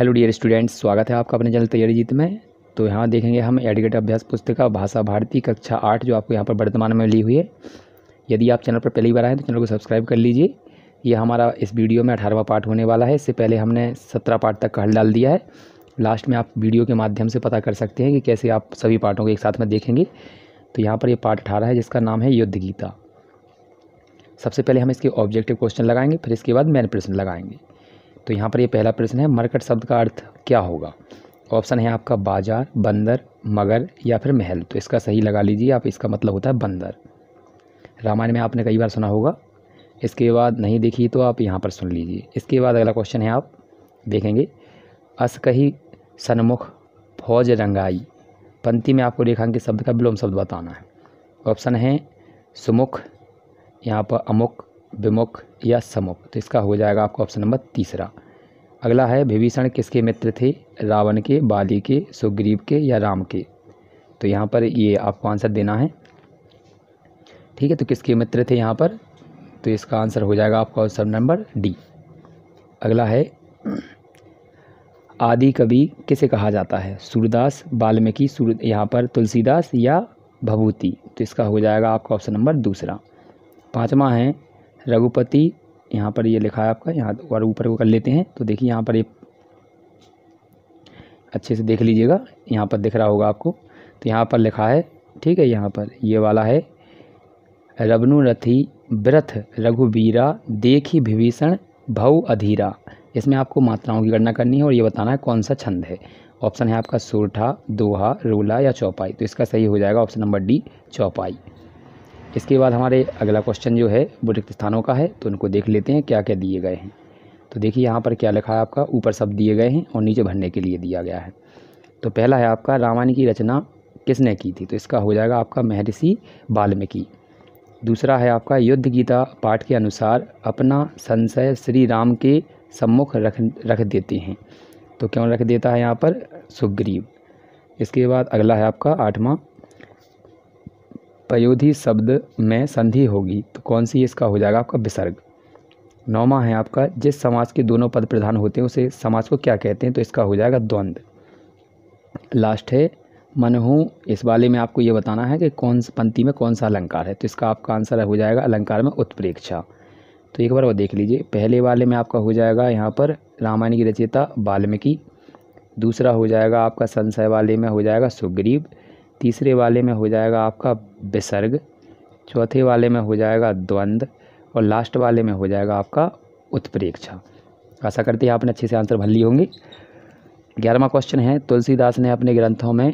hello dear students स्वागत है आपका अपने चैनल तैयारी जीत में तो यहाँ देखेंगे हम एडिकेट अभ्यास पुस्तिका भाषा भारती कक्षा आठ जो आपको यहाँ पर वर्तमान में ली हुई है यदि आप चैनल पर पहली बार आए तो चैनल को सब्सक्राइब कर लीजिए ये हमारा इस वीडियो में अठारहवा पार्ट होने वाला है इससे पहले हमने सत्रह पार्ट तक का हल डाल दिया है लास्ट में आप वीडियो के माध्यम से पता कर सकते हैं कि कैसे आप सभी पार्टों को एक साथ में देखेंगे तो यहाँ पर ये पार्ट अठारह है जिसका नाम है युद्ध गीता सबसे पहले हम इसके ऑब्जेक्टिव क्वेश्चन लगाएंगे फिर इसके बाद मैन प्रश्न लगाएंगे तो यहाँ पर ये पहला प्रश्न है मरकट शब्द का अर्थ क्या होगा ऑप्शन है आपका बाजार बंदर मगर या फिर महल तो इसका सही लगा लीजिए आप इसका मतलब होता है बंदर रामायण में आपने कई बार सुना होगा इसके बाद नहीं देखी तो आप यहाँ पर सुन लीजिए इसके बाद अगला क्वेश्चन है आप देखेंगे अस कही सनमुख फौज रंगाई पंक्ति में आपको रेखांकित शब्द का विलोम शब्द बताना है ऑप्शन है सुमुख यहाँ पर अमुख विमुख या समुख तो इसका हो जाएगा आपका ऑप्शन नंबर तीसरा अगला है विभीषण किसके मित्र थे रावण के बाली के सुग्रीव के या राम के तो यहाँ पर ये आपको आंसर देना है ठीक है तो किसके मित्र थे यहाँ पर तो इसका आंसर हो जाएगा आपका ऑप्शन नंबर डी अगला है आदि कवि किसे कहा जाता है सूरदास बाल्मीकि सूर्य यहाँ पर तुलसीदास या भभूति तो इसका हो जाएगा आपका ऑप्शन नंबर दूसरा पाँचवा है रघुपति यहाँ पर ये लिखा है आपका यहाँ और ऊपर को कर लेते हैं तो देखिए यहाँ पर ये अच्छे से देख लीजिएगा यहाँ पर दिख रहा होगा आपको तो यहाँ पर लिखा है ठीक है यहाँ पर ये वाला है रबनु रथी व्रथ रघुवीरा देखी विभीषण भव अधीरा इसमें आपको मात्राओं की गणना करनी है और ये बताना है कौन सा छंद है ऑप्शन है आपका सोरठा दोहा रोला या चौपाई तो इसका सही हो जाएगा ऑप्शन नंबर डी चौपाई इसके बाद हमारे अगला क्वेश्चन जो है वो रिक्त स्थानों का है तो उनको देख लेते हैं क्या क्या दिए गए हैं तो देखिए यहाँ पर क्या लिखा है आपका ऊपर सब दिए गए हैं और नीचे भरने के लिए दिया गया है तो पहला है आपका रामायण की रचना किसने की थी तो इसका हो जाएगा आपका महर्षि वाल्मीकि दूसरा है आपका युद्ध गीता पाठ के अनुसार अपना संशय श्री राम के सम्मुख रख रख देते हैं तो क्यों रख देता है यहाँ पर सुग्रीव इसके बाद अगला है आपका आठवां पयोधी शब्द में संधि होगी तो कौन सी इसका हो जाएगा आपका विसर्ग नौमा है आपका जिस समाज के दोनों पद प्रधान होते हैं उसे समाज को क्या कहते हैं तो इसका हो जाएगा द्वंद लास्ट है मनहू इस वाले में आपको ये बताना है कि कौन पंक्ति में कौन सा अलंकार है तो इसका आपका आंसर हो जाएगा अलंकार में उत्प्रेक्षा तो एक बार वो देख लीजिए पहले वाले में आपका हो जाएगा यहाँ पर रामायण की रचयिता वाल्मीकि दूसरा हो जाएगा आपका संशय वाले में हो जाएगा सुग्रीव तीसरे वाले में हो जाएगा आपका विसर्ग चौथे वाले में हो जाएगा द्वंद्व और लास्ट वाले में हो जाएगा आपका उत्प्रेक्षा आशा करते हैं आपने अच्छे से आंसर भर लिए होंगे ग्यारहवा क्वेश्चन है तुलसीदास ने अपने ग्रंथों में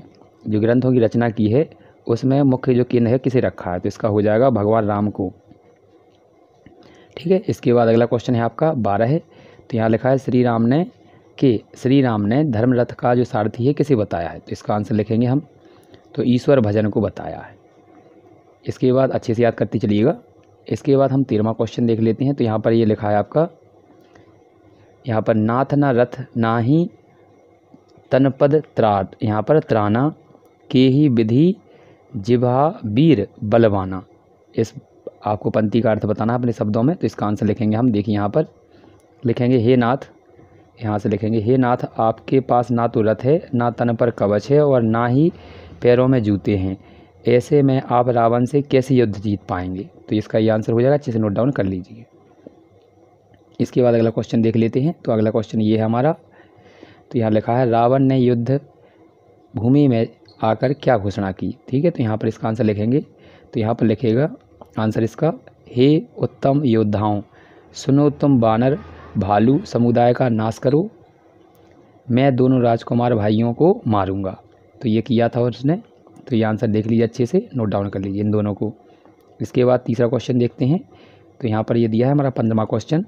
जो ग्रंथों की रचना की है उसमें मुख्य जो केंद्र है किसे रखा है तो इसका हो जाएगा भगवान राम को ठीक है इसके बाद अगला क्वेश्चन है आपका बारह है तो यहाँ लिखा है श्री राम ने कि श्री राम ने धर्मरथ का जो सारथी है किसे बताया है तो इसका आंसर लिखेंगे हम तो ईश्वर भजन को बताया है इसके बाद अच्छे से याद करते चलिएगा इसके बाद हम तेरहवा क्वेश्चन देख लेते हैं तो यहाँ पर ये लिखा है आपका यहाँ पर नाथ ना रथ ना ही तनपद त्राट यहाँ पर त्राना के ही विधि जिभा वीर बलवाना इस आपको पंक्ति का अर्थ बताना है अपने शब्दों में तो इसका आंसर लिखेंगे हम देखिए यहाँ पर लिखेंगे हे नाथ यहाँ से लिखेंगे हे नाथ आपके पास ना तो रथ है ना तन पर कवच है और ना ही पैरों में जूते हैं ऐसे में आप रावण से कैसे युद्ध जीत पाएंगे तो इसका ये आंसर हो जाएगा अच्छे से नोट डाउन कर लीजिए इसके बाद अगला क्वेश्चन देख लेते हैं तो अगला क्वेश्चन ये है हमारा तो यहाँ लिखा है रावण ने युद्ध भूमि में आकर क्या घोषणा की ठीक है तो यहाँ पर इसका आंसर लिखेंगे तो यहाँ पर लिखेगा आंसर इसका हे उत्तम योद्धाओं सुनो तुम बानर भालू समुदाय का नाश करो मैं दोनों राजकुमार भाइयों को मारूंगा तो ये किया था उसने तो ये आंसर देख लीजिए अच्छे से नोट डाउन कर लीजिए इन दोनों को इसके बाद तीसरा क्वेश्चन देखते हैं तो यहाँ पर ये दिया है हमारा पंद्रवा क्वेश्चन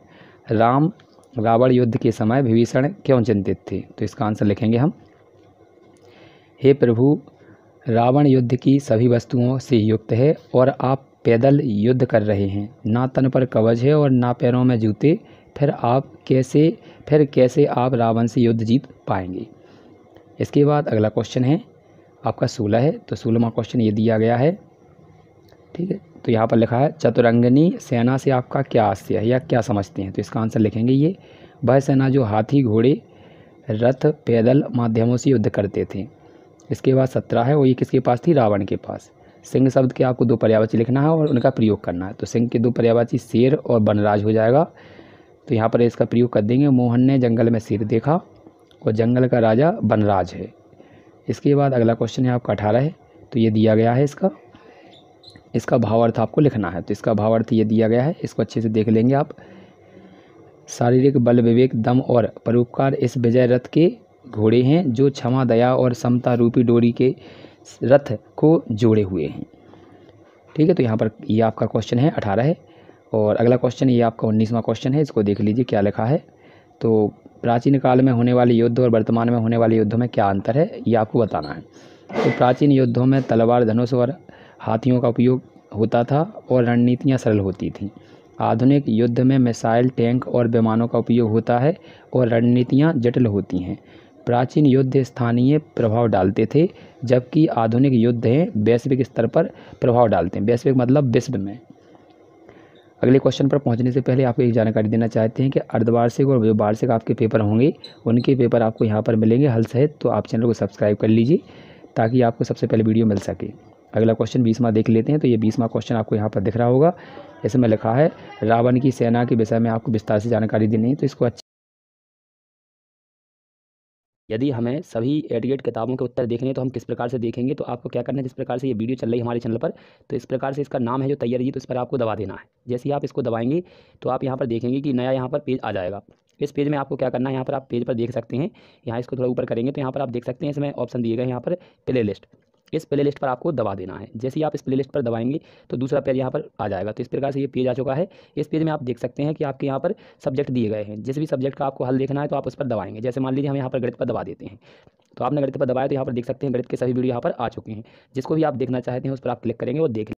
राम रावण युद्ध के समय विभीषण क्यों चिंतित थे तो इसका आंसर लिखेंगे हम हे प्रभु रावण युद्ध की सभी वस्तुओं से युक्त है और आप पैदल युद्ध कर रहे हैं ना तन पर कवच है और ना पैरों में जूते फिर आप कैसे फिर कैसे आप रावण से युद्ध जीत पाएंगे इसके बाद अगला क्वेश्चन है आपका सोलह है तो सोलहवा क्वेश्चन ये दिया गया है ठीक है तो यहाँ पर लिखा है चतुरंगनी सेना से आपका क्या आशय है या क्या समझते हैं तो इसका आंसर लिखेंगे ये वह सेना जो हाथी घोड़े रथ पैदल माध्यमों से युद्ध करते थे इसके बाद सत्रह है और ये किसके पास थी रावण के पास सिंह शब्द के आपको दो पर्यावाची लिखना है और उनका प्रयोग करना है तो सिंह के दो पर्यावाची शेर और बनराज हो जाएगा तो यहाँ पर इसका प्रयोग कर देंगे मोहन ने जंगल में शेर देखा और जंगल का राजा बनराज है इसके बाद अगला क्वेश्चन है आपका अठारह है तो ये दिया गया है इसका इसका भावार्थ आपको लिखना है तो इसका भावार्थ ये दिया गया है इसको अच्छे से देख लेंगे आप शारीरिक बल विवेक दम और परोपकार इस विजय रथ के घोड़े हैं जो क्षमा दया और समता रूपी डोरी के रथ को जोड़े हुए हैं ठीक है तो यहाँ पर ये आपका क्वेश्चन है अठारह है और अगला क्वेश्चन ये आपका उन्नीसवा क्वेश्चन है इसको देख लीजिए क्या लिखा है तो प्राचीन काल में होने वाले युद्ध और वर्तमान में होने वाले युद्धों में क्या अंतर है ये आपको बताना है तो प्राचीन युद्धों में तलवार धनुष और हाथियों का उपयोग होता था और रणनीतियाँ सरल होती थीं आधुनिक युद्ध में मिसाइल टैंक और विमानों का उपयोग होता है और रणनीतियाँ जटिल होती हैं प्राचीन युद्ध स्थानीय प्रभाव डालते थे जबकि आधुनिक युद्ध हैं वैश्विक स्तर पर प्रभाव डालते हैं वैश्विक मतलब विश्व में अगले क्वेश्चन पर पहुंचने से पहले आपको एक जानकारी देना चाहते हैं कि अर्धवार्षिक और वार्षिक आपके पेपर होंगे उनके पेपर आपको यहाँ पर मिलेंगे हल सहित तो आप चैनल को सब्सक्राइब कर लीजिए ताकि आपको सबसे पहले वीडियो मिल सके अगला क्वेश्चन बीसवा देख लेते हैं तो ये बीसवा क्वेश्चन आपको यहाँ पर दिख रहा होगा इसमें लिखा है रावण की सेना के विषय में आपको विस्तार से जानकारी देनी है तो इसको अच्छा यदि हमें सभी एडिएट किताबों के उत्तर देखने तो हम किस प्रकार से देखेंगे तो आपको क्या करना है जिस प्रकार से ये वीडियो चल रही है हमारे चैनल पर तो इस प्रकार से इसका नाम है जो तैयारी तो इस पर आपको दबा देना है जैसे ही आप इसको दबाएंगे तो आप यहाँ पर देखेंगे कि नया यहाँ पर पेज आ जाएगा इस पेज में आपको क्या करना है यहाँ पर आप पेज पर देख सकते हैं यहाँ इसको थोड़ा ऊपर करेंगे तो यहाँ पर आप देख सकते हैं इसमें ऑप्शन दिए गए यहाँ पर प्ले लिस्ट इस प्ले लिस्ट पर आपको दबा देना है जैसे ही आप इस प्ले लिस्ट पर दबाएंगे तो दूसरा पेज यहाँ पर आ जाएगा तो इस प्रकार से ये पेज आ चुका है इस पेज में आप देख सकते हैं कि आपके यहाँ पर सब्जेक्ट दिए गए हैं जिस भी सब्जेक्ट का आपको हल देखना है तो आप उस पर दबाएंगे जैसे मान लीजिए हम यहाँ पर गणित पर दबा देते हैं तो आपने गणित पर दबाया तो यहाँ पर देख सकते हैं गणित के सभी वीडियो यहाँ पर आ चुके हैं जिसको भी आप देखना चाहते हैं उस पर आप क्लिक करेंगे वो देख